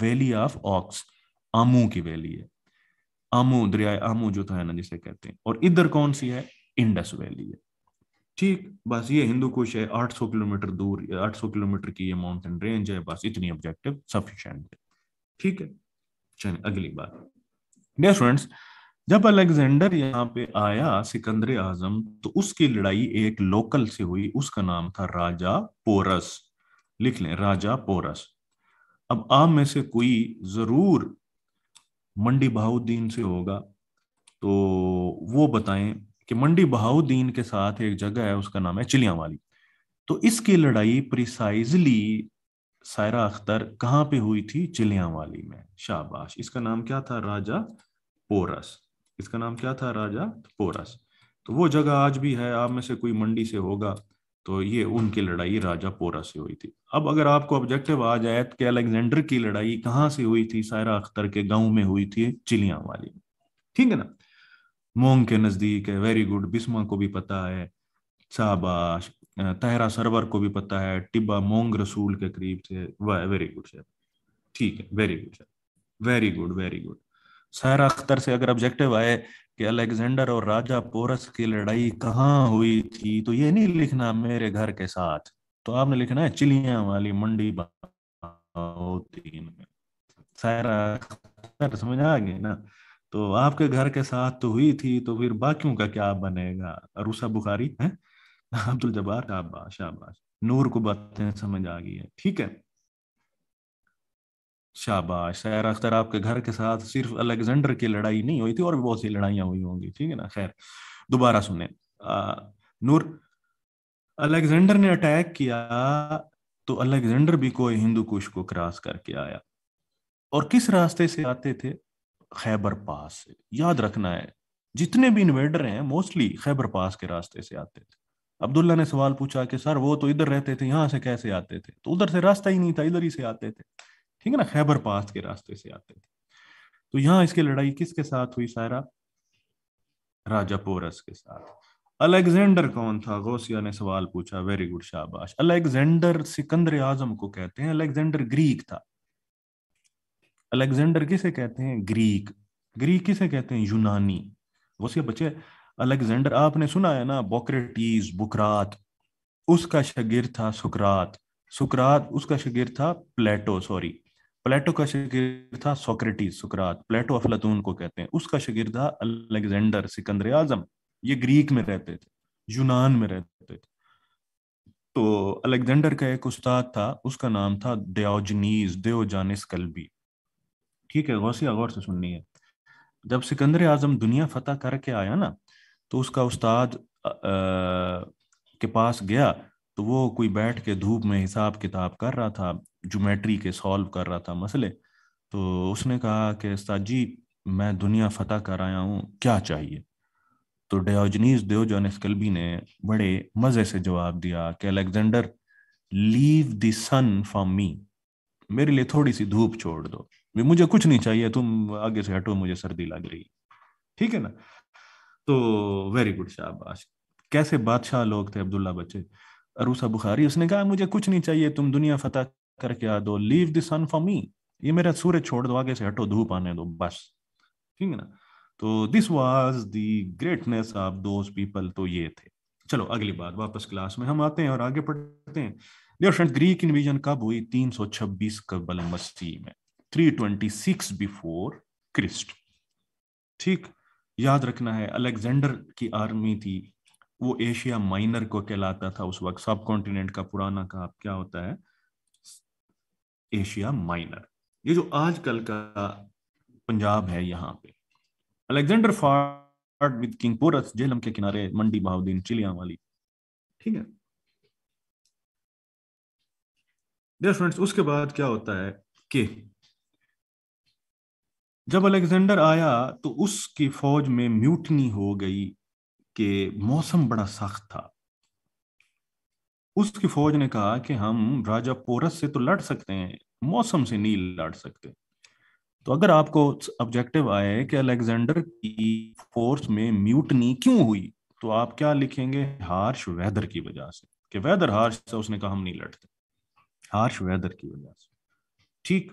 valley of aux आमू की valley है आमू दरिया आमू जो था ना जिसे कहते हैं और इधर कौन सी है इंडस वैली है ठीक बस ये हिंदू कुश है 800 किलोमीटर दूर 800 किलोमीटर की ये माउंटेन रेंज है बस इतनी ऑब्जेक्टिव सफिशिएंट है ठीक है चलिए अगली बात डियर फ्रेंड्स जब अलेक्जेंडर यहाँ पे आया सिकंदर आजम तो उसकी लड़ाई एक लोकल से हुई उसका नाम था राजा पोरस लिख लें राजा पोरस अब आप में से कोई जरूर मंडी बहाउद्दीन से होगा तो वो बताएं कि मंडी बहाउद्दीन के साथ एक जगह है उसका नाम है चिलिया वाली तो इसकी लड़ाई प्रिसाइजली सायरा अख्तर कहाँ पे हुई थी चिलिया वाली में शाबाश इसका नाम क्या था राजा पोरस इसका नाम क्या था राजा पोरस तो वो जगह आज भी है आप में से कोई मंडी से होगा तो ये उनकी लड़ाई राजा पोरा से हुई थी अब अगर आपको ऑब्जेक्टिव आ जाए कि अलेक्जेंडर की लड़ाई कहां से हुई थी सायरा अख्तर के गांव में हुई थी चिलिया वाली ठीक है ना मोंग के नजदीक है वेरी गुड बिस्मा को भी पता है साहबा तहरा सरवर को भी पता है टिब्बा मोंग रसूल के करीब थे वेरी गुड सर ठीक है very good sir very good very good Saira Akhtar से अगर ऑब्जेक्टिव आए कि अलेक्जेंडर और राजा पोरस की लड़ाई कहाँ हुई थी तो ये नहीं लिखना मेरे घर के साथ तो आपने लिखना है चिलिया वाली मंडी तीन में सारा समझ आ गई ना तो आपके घर के साथ तो हुई थी तो फिर बाकियों का क्या बनेगा अरूसा बुखारी है अब्दुल जबार शाबाश नूर को बातें समझ आ गई है ठीक है शाबाश शायर अख्तर आपके घर के साथ सिर्फ अलेक्जेंडर की लड़ाई नहीं हुई थी और भी बहुत सी लड़ाइयां हुई होंगी ठीक है ना खैर दोबारा सुने आ, नूर अलेक्जेंडर ने अटैक किया तो अलेक्जेंडर भी कोई हिंदू कुश को क्रॉस करके आया और किस रास्ते से आते थे खैबर पास से याद रखना है जितने भी इन्वेडर हैं मोस्टली खैबर पास के रास्ते से आते थे अब्दुल्ला ने सवाल पूछा कि सर वो तो इधर रहते थे यहां से कैसे आते थे तो उधर से रास्ता ही नहीं था इधर ही से आते थे ठीक है ना खैबर पास के रास्ते से आते थे तो यहाँ इसकी लड़ाई किसके साथ हुई सारा राजा पोरस के साथ अलेक्जेंडर कौन था गौसिया ने सवाल पूछा वेरी गुड शाबाश अलेक्जेंडर सिकंदर आजम को कहते हैं अलेक्जेंडर ग्रीक था अलेक्जेंडर किसे कहते हैं ग्रीक ग्रीक किसे कहते हैं यूनानी गौसिया बच्चे अलेक्जेंडर आपने सुना है ना बोक्रेटीज बुकरात उसका शगीर था सुकरात सुकरात उसका शगिर था प्लेटो सॉरी प्लेटो का शगिर था सोक्रेटिस सुकरात प्लेटो अफलातून को कहते हैं उसका शगिर था अलेक्जेंडर सिकंदर आजम ये ग्रीक में रहते थे यूनान में रहते थे तो अलेक्जेंडर का एक उस्ताद था उसका नाम था देओजनीस देओजानिस कल्बी ठीक है गौसिया गौर से सुननी है जब सिकंदर आजम दुनिया फतेह करके आया ना तो उसका उस्ताद आ, आ, के पास गया तो वो कोई बैठ के धूप में हिसाब किताब कर रहा था ज्योमेट्री के सॉल्व कर रहा था मसले तो उसने कहा कि उस्ताद जी मैं दुनिया फतह कर आया हूँ क्या चाहिए तो डेओजनीस देवजॉन स्कल्बी ने बड़े मज़े से जवाब दिया कि Alexander leave the sun for me मेरे लिए थोड़ी सी धूप छोड़ दो मुझे कुछ नहीं चाहिए तुम आगे से हटो मुझे सर्दी लग रही ठीक है ना तो वेरी गुड शाबाश कैसे बादशाह लोग थे अब्दुल्ला बच्चे अरूसा बुखारी उसने कहा मुझे कुछ नहीं चाहिए तुम दुनिया फतेह करके आ दो leave the sun for me ये मेरा सूर्य छोड़ दो आगे से हटो धूप आने दो बस ठीक है ना तो this was the greatness of those people तो ये थे चलो अगली बात वापस क्लास में हम आते हैं और आगे पढ़ते हैं फ्रेंड ग्रीक इन्विजन कब हुई 326 कबल मस्ती में 326 बिफोर क्रिस्ट ठीक याद रखना है अलेक्जेंडर की आर्मी थी वो एशिया माइनर को कहलाता था उस वक्त सब कॉन्टिनेंट का पुराना का क्या होता है एशिया माइनर ये जो आजकल का पंजाब है यहाँ पे Alexander fought with king Porus Jhelum के किनारे मंडी बहाउद्दीन चिलिया वाली ठीक है डियर फ्रेंड्स उसके बाद क्या होता है कि जब अलेक्जेंडर आया तो उसकी फौज में म्यूटनी हो गई कि मौसम बड़ा सख्त था उसकी फौज ने कहा कि हम राजा पोरस से तो लड़ सकते हैं मौसम से नहीं लड़ सकते तो अगर आपको ऑब्जेक्टिव आए कि अलेक्जेंडर की फोर्स में म्यूटनी क्यों हुई तो आप क्या लिखेंगे हार्श वेदर की वजह से कि वेदर हार्श से उसने कहा हम नहीं लड़ते हार्श वेदर की वजह से ठीक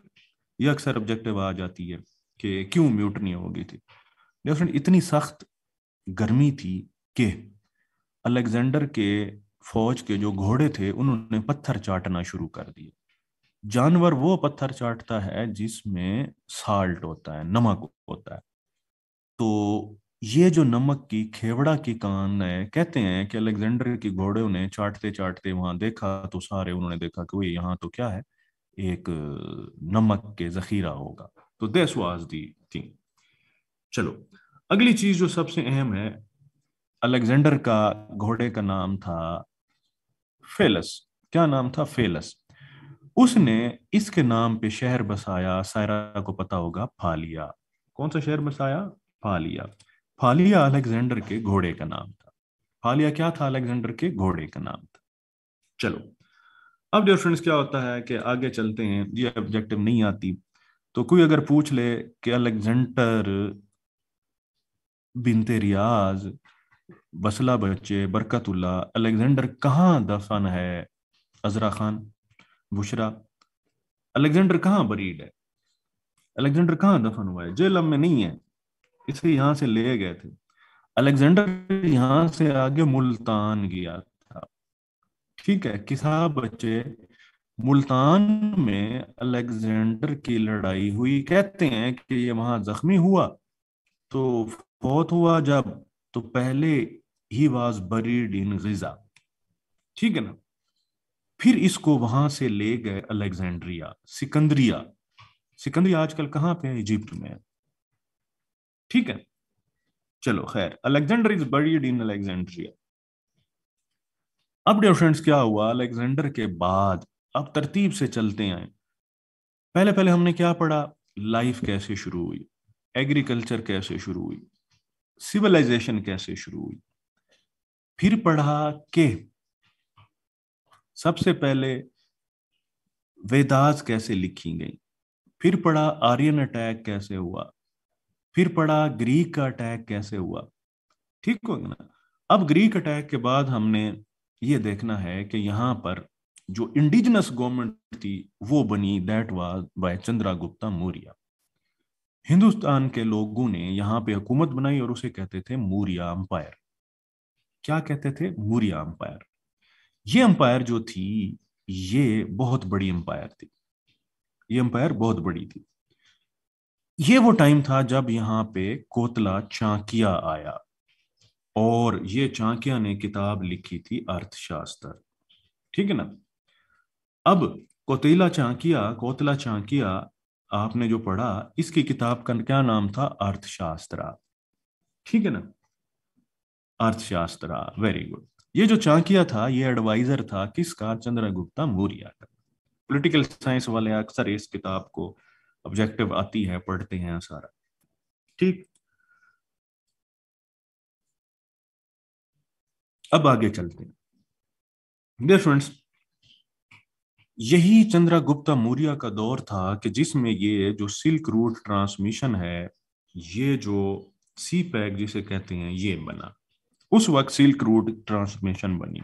ये अक्सर ऑब्जेक्टिव आ जाती है कि क्यों म्यूटनी होगी थी लेकिन इतनी सख्त गर्मी थी कि अलेक्जेंडर के फौज के जो घोड़े थे उन्होंने पत्थर चाटना शुरू कर दिए जानवर वो पत्थर चाटता है जिसमें साल्ट होता है नमक होता है तो ये जो नमक की खेवड़ा की कान है कहते हैं कि अलेक्जेंडर के घोड़े ने चाटते चाटते वहां देखा तो सारे उन्होंने देखा कि भाई यहाँ तो क्या है एक नमक के जखीरा होगा तो दिस वाज दी थिंग चलो अगली चीज जो सबसे अहम है अलेक्जेंडर का घोड़े का नाम था फेलस क्या नाम था फेलस उसने इसके नाम पे शहर बसाया सायरा को पता होगा फालिया कौन सा शहर बसाया फालिया फालिया अलेक्जेंडर के घोड़े का नाम था फालिया क्या था अलेक्जेंडर के घोड़े का नाम था चलो अब डियर फ्रेंड्स क्या होता है कि आगे चलते हैं ये ऑब्जेक्टिव नहीं आती तो कोई अगर पूछ ले कि अलेक्जेंडर बिनते रियाज बसला बच्चे बरकतुल्ला अलेक्जेंडर कहाँ दफन है अजरा खान बुशरा अलेक्जेंडर कहाँ बरीड है अलेक्जेंडर कहाँ दफन हुआ है जेलम में नहीं है इसे यहां से ले गए थे अलेक्जेंडर यहां से आगे मुल्तान गया था ठीक है किसा बच्चे मुल्तान में अलेक्जेंडर की लड़ाई हुई कहते हैं कि ये वहां जख्मी हुआ तो फौत हुआ जब तो पहले ही वॉज बरीड इन गजा ठीक है ना फिर इसको वहां से ले गए अलेक्जेंड्रिया सिकंदरिया सिकंदरिया आजकल कहां पे है इजिप्ट में ठीक है चलो खैर Alexander is buried in Alexandria अब डियर फ्रेंड्स क्या हुआ अलेक्जेंडर के बाद अब तरतीब से चलते आए पहले पहले हमने क्या पढ़ा लाइफ कैसे शुरू हुई एग्रीकल्चर कैसे शुरू हुई सिविलाइजेशन कैसे शुरू हुई फिर पढ़ा के सबसे पहले वेदास कैसे लिखी गई फिर पढ़ा आर्यन अटैक कैसे हुआ फिर पढ़ा ग्रीक का अटैक कैसे हुआ ठीक हो ना अब ग्रीक अटैक के बाद हमने ये देखना है कि यहां पर जो इंडिजिनस गवर्नमेंट थी वो बनी that was by Chandra Gupta Maurya Hindustan के लोगों ने यहां पे हुकूमत बनाई और उसे कहते थे मूरिया अंपायर क्या कहते थे मूरिया अंपायर ये अंपायर जो थी ये बहुत बड़ी अंपायर थी ये अंपायर बहुत बड़ी थी ये वो टाइम था जब यहां पे कोतला चाकिया आया और ये चाकिया ने किताब लिखी थी अर्थशास्त्र ठीक है ना अब कोतीला चाकिया कोतला चाकिया आपने जो पढ़ा इसकी किताब का क्या नाम था अर्थशास्त्र ठीक है ना अर्थशास्त्र वेरी गुड ये जो चाकिया था ये एडवाइजर था किसका चंद्रगुप्ता मौर्य का पॉलिटिकल साइंस वाले अक्सर इस किताब को ऑब्जेक्टिव आती है पढ़ते हैं सारा ठीक अब आगे चलते हैं डियर फ्रेंड्स यही चंद्रगुप्त मौर्य का दौर था कि जिसमें ये जो सिल्क रूट ट्रांसमिशन है ये जो सी पैक जिसे कहते हैं ये बना उस वक्त सिल्क रूट ट्रांसमिशन बनी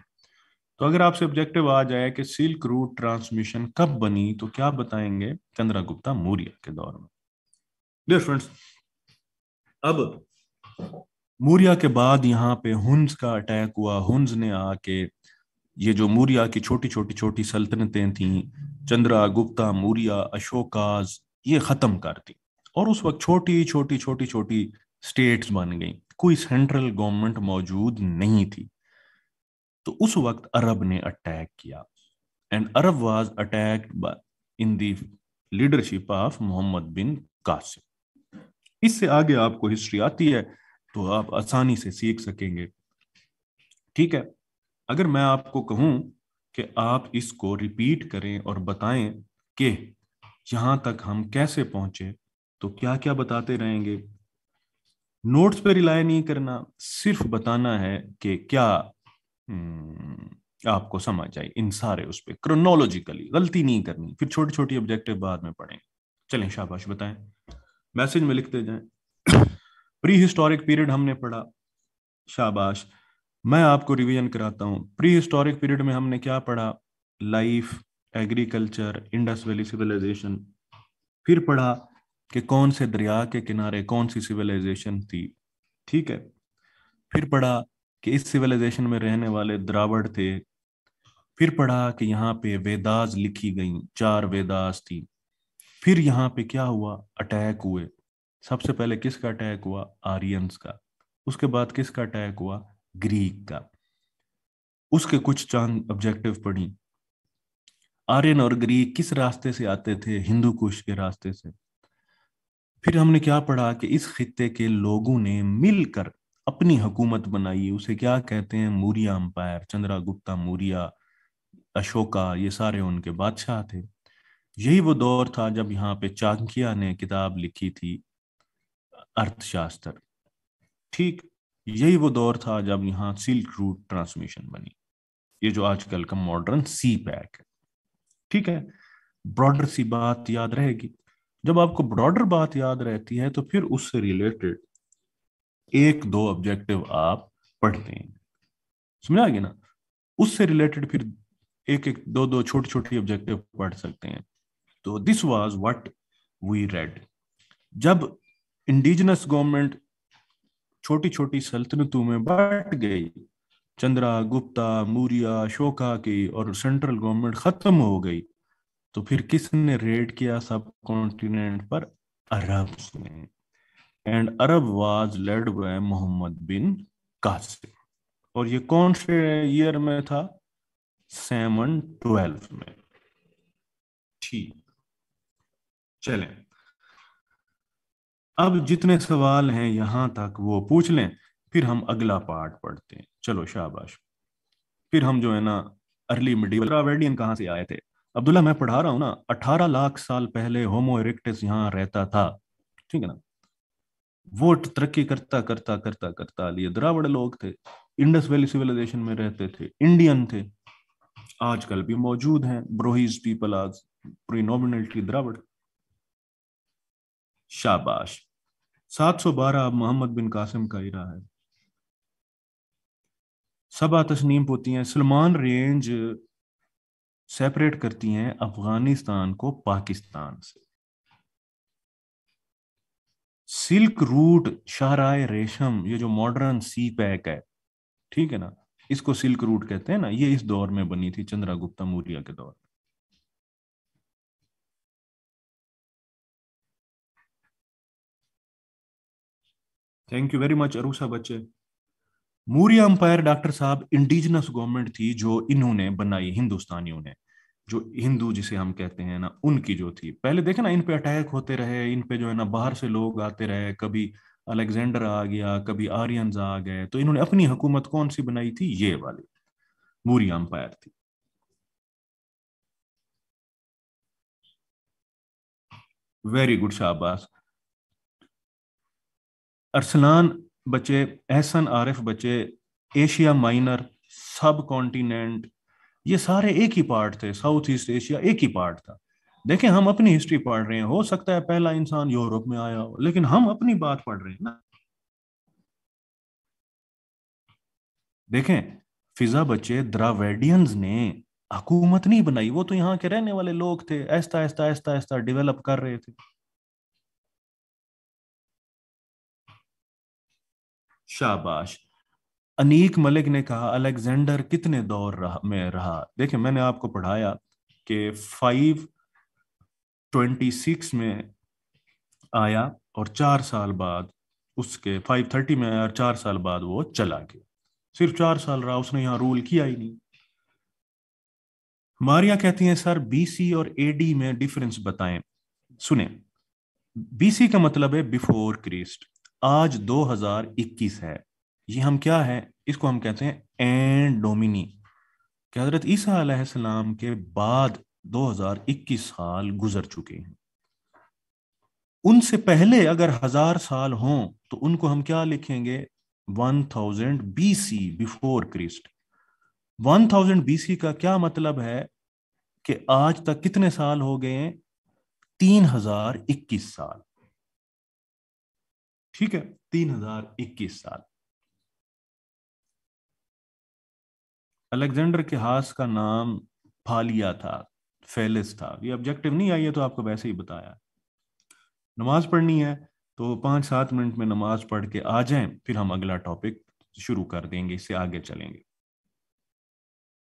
तो अगर आपसे ऑब्जेक्टिव आ जाए कि सिल्क रूट ट्रांसमिशन कब बनी तो क्या बताएंगे चंद्रगुप्त मौर्य के दौर में डियर फ्रेंड्स अब मौर्य के बाद यहाँ पे हुंस का अटैक हुआ हुंस ने आके ये जो मूरिया की छोटी छोटी छोटी सल्तनतें थीं चंद्रा गुप्ता मूरिया अशोकाज ये ख़त्म कर दी और उस वक्त छोटी छोटी छोटी छोटी स्टेट्स बन गई कोई सेंट्रल गवर्नमेंट मौजूद नहीं थी तो उस वक्त अरब ने अटैक किया and Arab was attack in the leadership of Mohammad bin Qasim इससे आगे आपको हिस्ट्री आती है तो आप आसानी से सीख सकेंगे ठीक है अगर मैं आपको कहूं कि आप इसको रिपीट करें और बताएं कि यहां तक हम कैसे पहुंचे तो क्या क्या बताते रहेंगे नोट्स पर रिलाय नहीं करना सिर्फ बताना है कि क्या हम्म, आपको समझ आई इन सारे उस पर क्रोनोलॉजिकली गलती नहीं करनी फिर छोटी छोटी ऑब्जेक्टिव बाद में पढ़ें चलें शाबाश बताएं मैसेज में लिखते जाएं प्री हिस्टोरिक पीरियड हमने पढ़ा शाबाश मैं आपको रिवीजन कराता हूँ प्री हिस्टोरिक पीरियड में हमने क्या पढ़ा life agriculture Indus valley civilisation फिर पढ़ा कि कौन से दरिया के किनारे कौन सी सिविलाइजेशन थी ठीक है फिर पढ़ा कि इस सिविलाइजेशन में रहने वाले द्रावड़ थे फिर पढ़ा कि यहाँ पे वेदास लिखी गई चार वेदास थी फिर यहाँ पे क्या हुआ अटैक हुए सबसे पहले किसका अटैक हुआ आर्यंस का उसके बाद किसका अटैक हुआ ग्रीक का उसके कुछ चांद ऑब्जेक्टिव पढ़ी आर्यन और ग्रीक किस रास्ते से आते थे हिंदू कुश के रास्ते से फिर हमने क्या पढ़ा कि इस खत्े के लोगों ने मिलकर अपनी हुकूमत बनाई उसे क्या कहते हैं मूरिया अंपायर चंद्रा गुप्ता मूरिया अशोका ये सारे उनके बादशाह थे यही वो दौर था जब यहाँ पे चांकिया ने किताब लिखी थी अर्थशास्त्र ठीक यही वो दौर था जब यहाँ सिल्क रूट ट्रांसमिशन बनी ये जो आजकल का मॉडर्न सी पैक है ठीक है ब्रॉडर सी बात याद रहेगी जब आपको ब्रॉडर बात याद रहती है तो फिर उससे रिलेटेड एक दो ऑब्जेक्टिव आप पढ़ते हैं समझा गया ना उससे रिलेटेड फिर एक एक दो दो छोटी छोटी ऑब्जेक्टिव पढ़ सकते हैं तो this was what we read जब इंडिजिनस गवर्नमेंट छोटी छोटी सल्तनतों में बट गई चंद्रा गुप्ता मूरिया शोका की और सेंट्रल गवर्नमेंट खत्म हो गई तो फिर किसने रेड किया सब कॉन्टिनेंट पर अरब ने and Arab was led by Mohammad bin Qasim और ये कौन से ईयर में था सेवन ट्वेल्व में ठीक चलें अब जितने सवाल हैं यहां तक वो पूछ लें फिर हम अगला पार्ट पढ़ते हैं चलो शाबाश फिर हम जो है ना अर्ली मिडीवल द्राविडियन से आए थे अब्दुल्ला मैं पढ़ा रहा हूं ना अठारह लाख साल पहले होमो इरेक्टस यहां रहता था ठीक है ना वो तरक्की करता करता करता करता लिए द्रावड़ लोग थे इंडस वैली सिविलाइजेशन में रहते थे इंडियन थे आजकल भी मौजूद हैं ब्रोहिज पीपल आज प्रीनोमिनल्टली द्रावड़ शाबाश 712 मोहम्मद बिन कासिम का इरा है सब तस्नीम होती हैं सलमान रेंज सेपरेट करती हैं अफगानिस्तान को पाकिस्तान से सिल्क रूट शाहराय रेशम ये जो मॉडर्न सी पैक है ठीक है ना इसको सिल्क रूट कहते हैं ना ये इस दौर में बनी थी चंद्रा गुप्ता मौर्य के दौर thank you very much Arusa बच्चे मूरिया अंपायर डॉक्टर साहब इंडिजिनस गवर्नमेंट थी जो इन्होंने बनाई हिंदुस्तानियों ने जो हिंदू जिसे हम कहते हैं ना उनकी जो थी पहले देखे ना इन पे अटैक होते रहे इन पे जो है ना बाहर से लोग आते रहे कभी अलेक्जेंडर आ गया कभी आर्यन आ गए तो इन्होंने अपनी हुकूमत कौन सी बनाई थी ये वाली मूरिया अंपायर थी वेरी गुड शाबाश अरसलान बचे एहसन आरिफ बचे एशिया माइनर सब कॉन्टीनेंट ये सारे एक ही पार्ट थे साउथ ईस्ट एशिया एक ही पार्ट था देखें हम अपनी हिस्ट्री पढ़ रहे हैं हो सकता है पहला इंसान यूरोप में आया हो लेकिन हम अपनी बात पढ़ रहे हैं ना देखें फिजा बच्चे द्रावेडियंस ने हकूमत नहीं बनाई वो तो यहाँ के रहने वाले लोग थे ऐसा ऐसा ऐसा ऐसा डेवलप कर रहे थे शाबाश अनीक मलिक ने कहा अलेक्जेंडर कितने दौर रहा, में रहा देखिए मैंने आपको पढ़ाया कि 526 में आया और चार साल बाद उसके 530 में आया और चार साल बाद वो चला गया सिर्फ चार साल रहा उसने यहाँ रूल किया ही नहीं मारिया कहती हैं सर बीसी और एडी में डिफरेंस बताएं सुने बीसी का मतलब है बिफोर क्रिस्ट आज 2021 है ये हम क्या है इसको हम कहते हैं एंड डोमिनी हजरत ईसा के बाद 2021 साल गुजर चुके हैं उनसे पहले अगर हजार साल हों तो उनको हम क्या लिखेंगे 1000 बीसी बिफोर क्रिस्ट 1000 बीसी का क्या मतलब है कि आज तक कितने साल हो गए हैं तीन साल ठीक है तीन हजार इक्कीस साल अलेक्जेंडर के हास का नाम फालिया था फेलिस था ये ऑब्जेक्टिव नहीं आई है तो आपको वैसे ही बताया नमाज पढ़नी है तो पांच सात मिनट में नमाज पढ़ के आ जाएं फिर हम अगला टॉपिक शुरू कर देंगे इससे आगे चलेंगे